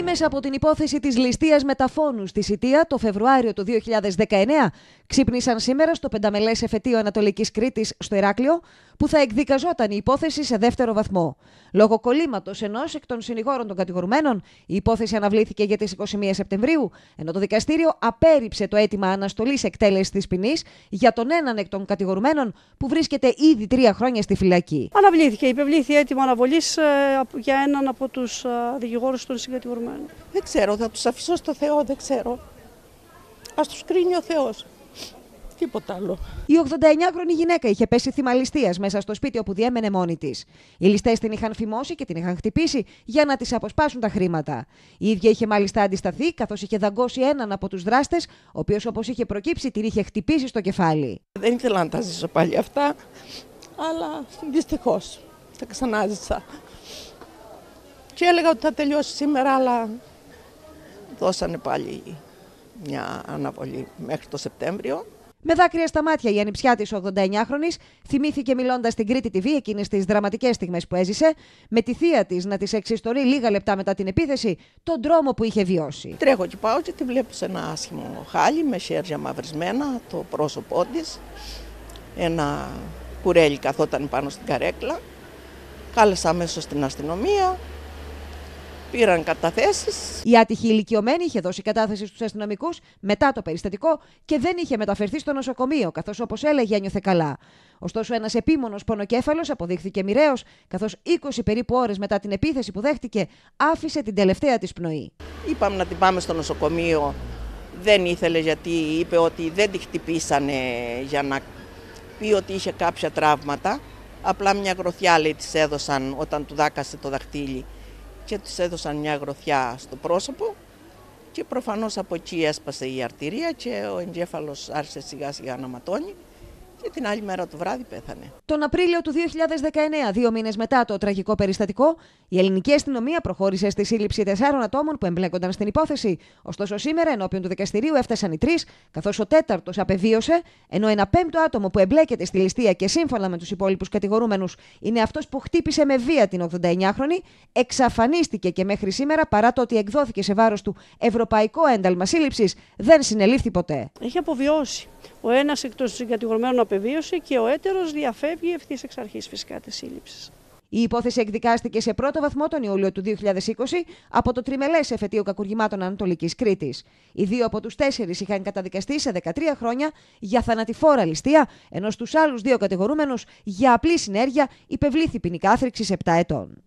μνήμες από την υπόθεση της ληστείας μεταφώνους στη Σιτία το Φεβρουάριο του 2019 ξύπνησαν σήμερα στο πενταμελές εφετείο Ανατολικής Κρήτης στο Ηράκλειο που θα εκδικαζόταν η υπόθεση σε δεύτερο βαθμό. Λόγω κολλήματος ενός εκ των συνηγόρων των κατηγορουμένων η υπόθεση αναβλήθηκε για τις 21 Σεπτεμβρίου ενώ το δικαστήριο απέρριψε το αίτημα αναστολής εκτέλεσης της ποινής για τον έναν εκ των κατηγορουμένων που βρίσκεται ήδη τρία χρόνια στη φυλακή. Αναβλήθηκε, υπευλήθη αίτημα αναβολής ε, για έναν από τους ε, δικηγόρους των συγκατηγορουμένων. Δεν ξέρω, θα τους αφήσω στο Θεό, δεν ξέρω. Ας τους κρίνει ο Θεός. Τίποτα άλλο. Η 89χρονη γυναίκα είχε πέσει θύμα μέσα στο σπίτι όπου διέμενε μόνη της. Οι ληστές την είχαν φημώσει και την είχαν χτυπήσει για να της αποσπάσουν τα χρήματα. Η ίδια είχε μάλιστα αντισταθεί, καθώς είχε δαγκώσει έναν από τους δράστες, ο οποίος όπως είχε προκύψει την είχε χτυπήσει στο κεφάλι. Δεν ήθελα να τα ζήσω πάλι αυτά, αλλά δυστυχώς τα ξανάζησα. Και έλεγα ότι θα τελειώσει σήμερα, αλλά δώσανε πάλι μια αναβολή μέχρι το Σεπτέμβριο. Με δάκρυα στα μάτια η ανιψιά τη 89χρονη θυμήθηκε μιλώντας στην Κρήτη TV εκείνες τις δραματικές στιγμές που έζησε, με τη θεία της να τη εξιστορεί λίγα λεπτά μετά την επίθεση τον τρόμο που είχε βιώσει. Τρέχω και πάω και τη βλέπω σε ένα άσχημο χάλι με χέρια μαυρισμένα, το πρόσωπό της. Ένα κουρέλι καθόταν πάνω στην καρέκλα. Κάλεσα αμέσως την αστυνομία, πήραν καταθέσεις. Η άτυχη ηλικιωμένη είχε δώσει κατάθεση στους αστυνομικούς μετά το περιστατικό και δεν είχε μεταφερθεί στο νοσοκομείο, καθώς όπως έλεγε ένιωθε καλά. Ωστόσο, ένας επίμονος πονοκέφαλος αποδείχθηκε μοιραίος, καθώς 20 περίπου ώρες μετά την επίθεση που δέχτηκε, άφησε την τελευταία της πνοή. Είπαμε να την πάμε στο νοσοκομείο. Δεν ήθελε γιατί είπε ότι δεν τη χτυπήσανε για να πει ότι είχε κάποια τραύματα. Απλά μια γροθιά της έδωσαν όταν του δάκασε το δαχτύλι και τους έδωσαν μια γροθιά στο πρόσωπο και προφανώς από εκεί έσπασε η αρτηρία και ο εγκέφαλος άρχισε σιγά σιγά να ματώνει και την άλλη μέρα το βράδυ πέθανε. Τον Απρίλιο του 2019, δύο μήνες μετά το τραγικό περιστατικό, η ελληνική αστυνομία προχώρησε στη σύλληψη τεσσάρων ατόμων που εμπλέκονταν στην υπόθεση. Ωστόσο, σήμερα ενώπιον του δικαστηρίου έφτασαν οι τρεις, καθώς ο τέταρτος απεβίωσε, ενώ ένα πέμπτο άτομο που εμπλέκεται στη ληστεία και σύμφωνα με τους υπόλοιπους κατηγορούμενους είναι αυτός που χτύπησε με βία την 89χρονη, εξαφανίστηκε και μέχρι σήμερα παρά το ότι εκδόθηκε σε βάρος του ευρωπαϊκό ένταλμα σύλληψης, δεν συνελήφθη ποτέ. Έχει αποβιώσει. Ο ένας εκ των επιβίωση και ο έτερος διαφεύγει ευθύς εξ αρχής φυσικά της σύλληψης. Η υπόθεση εκδικάστηκε σε πρώτο βαθμό τον Ιούλιο του 2020 από το τριμελές εφετείο κακουργημάτων Ανατολικής Κρήτης. Οι δύο από τους τέσσερις είχαν καταδικαστεί σε 13 χρόνια για θανατηφόρα ληστεία, ενώ στους άλλους δύο κατηγορούμενους για απλή συνέργεια υπευλήθη ποινικά άθρηξη 7 ετών.